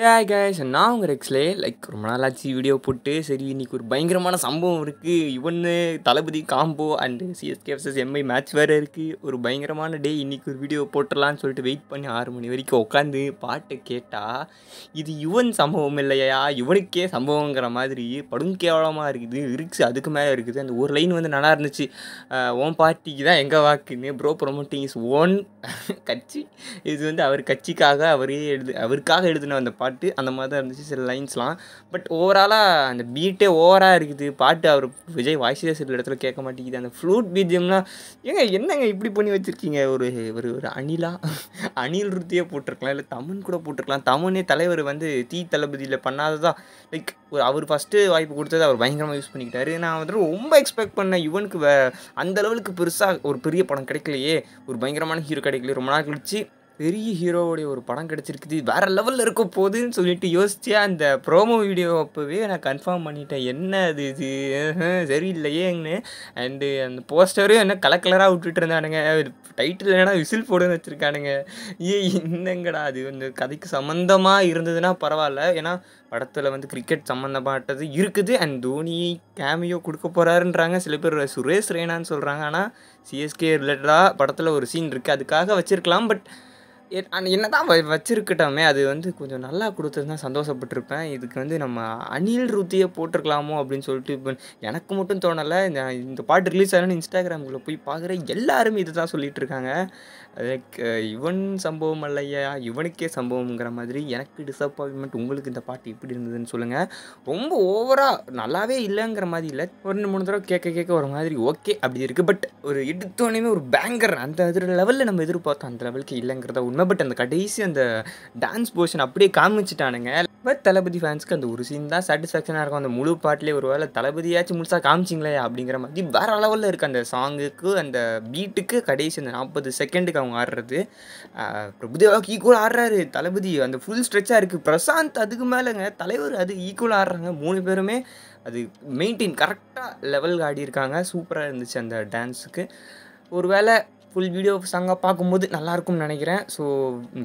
ஏ case நான் உங்கள் ரெக்ஸ்லே like ரொம்ப நாளாச்சு வீடியோ போட்டு சரி இன்னைக்கு ஒரு பயங்கரமான சம்பவம் இருக்குது இவனு Thalapathy combo and CSK vs MI match வேறு இருக்குது ஒரு பயங்கரமான டே இன்றைக்கி ஒரு வீடியோ போட்டுடலான்னு சொல்லிட்டு வெயிட் பண்ணி ஆறு மணி வரைக்கும் உட்காந்து பாட்டு கேட்டால் இது யுவன் சம்பவம் இல்லையா இவனுக்கே சம்பவங்கிற மாதிரி படும் கேவலமாக இருக்குது லிரிக்ஸ் அதுக்கு மேலே இருக்குது அந்த ஒரு லைன் வந்து நல்லா இருந்துச்சு ஓன் பார்ட்டிக்கு தான் எங்கே வாக்குன்னு ப்ரோ ப்ரொமோட்டிங் இஸ் ஓன் கட்சி இது வந்து அவர் கட்சிக்காக அவரே எழுது அவருக்காக எழுதின அந்த பாட்டு அந்த மாதிரி தான் இருந்துச்சு சில லைன்ஸ்லாம் பட் ஓவராலாக அந்த பீட்டே ஓவராக இருக்குது பாட்டு அவர் விஜய் வாய்ஸே சில இடத்துல கேட்க மாட்டேங்குது அந்த ஃப்ளூட் பீஜியம்லாம் ஏங்க என்னங்க இப்படி பண்ணி வச்சுருக்கீங்க ஒரு ஒரு ஒரு அணிலா அணில் ருத்தியே போட்டிருக்கலாம் இல்லை தமிழ் கூட போட்டிருக்கலாம் தமனே தலைவர் வந்து தீ தளபதியில் பண்ணாததான் லைக் ஒரு அவர் ஃபஸ்ட்டு வாய்ப்பு கொடுத்தது அவர் பயங்கரமாக யூஸ் பண்ணிக்கிட்டாரு நான் வந்துட்டு ரொம்ப எக்ஸ்பெக்ட் பண்ணேன் யுவனுக்கு அந்த அளவுக்கு பெருசாக ஒரு பெரிய படம் கிடைக்கலையே ஒரு பயங்கரமான ஹீரோ கிடைக்கலையே ரொம்ப நாள் கழிச்சு பெரிய ஹீரோவுடைய ஒரு படம் கிடச்சிருக்குது வேறு லெவலில் இருக்க போகுதுன்னு சொல்லிட்டு யோசிச்சு அந்த ப்ரோமோ வீடியோ அப்போவே நான் கன்ஃபார்ம் பண்ணிட்டேன் என்ன அது இது சரியில்லையேங்கன்னு அண்டு அந்த போஸ்டரும் என்ன கலர் கலராக விட்டுட்டு இருந்தானுங்க டைட்டில் என்னன்னா விசில் போடுன்னு வச்சுருக்கானுங்க ஏ என்னங்கடா அது வந்து கதைக்கு சம்மந்தமாக இருந்ததுன்னா பரவாயில்ல ஏன்னா படத்தில் வந்து கிரிக்கெட் சம்மந்தப்பட்டது இருக்குது அண்ட் தோனி கேமியோ கொடுக்க போகிறாருன்றாங்க சில பேர் சுரேஷ் ரெய்னான்னு சொல்கிறாங்க ஆனால் சிஎஸ்கே ரிலேட்டடாக படத்தில் ஒரு சீன் இருக்குது அதுக்காக வச்சுருக்கலாம் பட் என்னதான் வச்சுருக்கட்டோமே அது வந்து கொஞ்சம் நல்லா தான் சந்தோஷப்பட்டிருப்பேன் இதுக்கு வந்து நம்ம அணில் ருத்தியை போட்டிருக்கலாமோ அப்படின்னு சொல்லிட்டு இப்போ எனக்கு மட்டும் தோணலை இந்த பாட்டு ரிலீஸ் ஆகணும்னு இன்ஸ்டாகிராமுக்குள்ளே போய் பார்க்குற எல்லாருமே இது தான் சொல்லிகிட்டு இருக்காங்க இவன் சம்பவம் இல்லையா இவனுக்கே சம்பவங்கிற மாதிரி எனக்கு டிசப்பாயின்மெண்ட் உங்களுக்கு இந்த பாட்டு இப்படி இருந்ததுன்னு சொல்லுங்கள் ரொம்ப ஓவராக நல்லாவே இல்லைங்கிற மாதிரி இல்லை ஒரு மூணு தடவை கேட்க கேட்க ஒரு மாதிரி ஓகே அப்படி இருக்குது பட் ஒரு எடுத்தோடனே ஒரு பேங்கர் அந்த லெவலில் நம்ம எதிர்பார்த்தோம் அந்த லெவலுக்கு இல்லைங்கிறத உண்மை பட் அந்த கடைசி அந்த டான்ஸ் போர்ஷன் அப்படியே காமிச்சிட்டானுங்க பட் தளபதி ஃபேன்ஸ்க்கு அந்த ஒரு சீன் தான் சாட்டிஸ்ஃபேக்ஷனாக இருக்கும் அந்த முழு பாட்டிலே ஒரு வேளை தளபதியாச்சும் முழுசாக காமிச்சிங்களே அப்படிங்கிற மாதிரி வேறு அளவில் இருக்குது அந்த சாங்குக்கு அந்த பீட்டுக்கு கடைசி அந்த நாற்பது செகண்டுக்கு அவங்க ஆடுறது பிரபுதேவாவுக்கு ஈக்குவல் ஆடுறாரு தளபதி அந்த ஃபுல் ஸ்ட்ரெச்சாக இருக்குது பிரசாந்த் அதுக்கு மேலேங்க தலைவர் அது ஈக்குவல் ஆடுறாங்க மூணு பேருமே அது மெயின்டைன் கரெக்டாக லெவலுக்கு ஆடியிருக்காங்க சூப்பராக இருந்துச்சு அந்த டான்ஸுக்கு ஒரு வேலை ஃபுல் வீடியோ சாங்காக பார்க்கும்போது நல்லாயிருக்கும்னு நினைக்கிறேன் ஸோ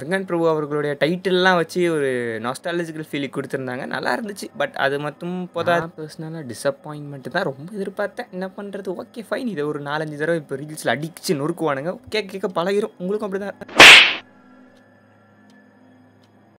வெங்கன் பிரபு அவர்களுடைய டைட்டில்லாம் வச்சு ஒரு நாஸ்டாலஜிக்கல் ஃபீலிங் கொடுத்துருந்தாங்க நல்லா இருந்துச்சு பட் அது மட்டும் போதா பர்சனலாக டிசப்பாயின்மெண்ட் தான் ரொம்ப எதிர்பார்த்தேன் என்ன பண்ணுறது ஓகே ஃபைன் இதை ஒரு நாலஞ்சு தடவை இப்போ ரீல்ஸில் அடிச்சு நொறுக்குவானுங்க கேட்க கேட்க பழகிரும் உங்களுக்கும் அப்படி தான்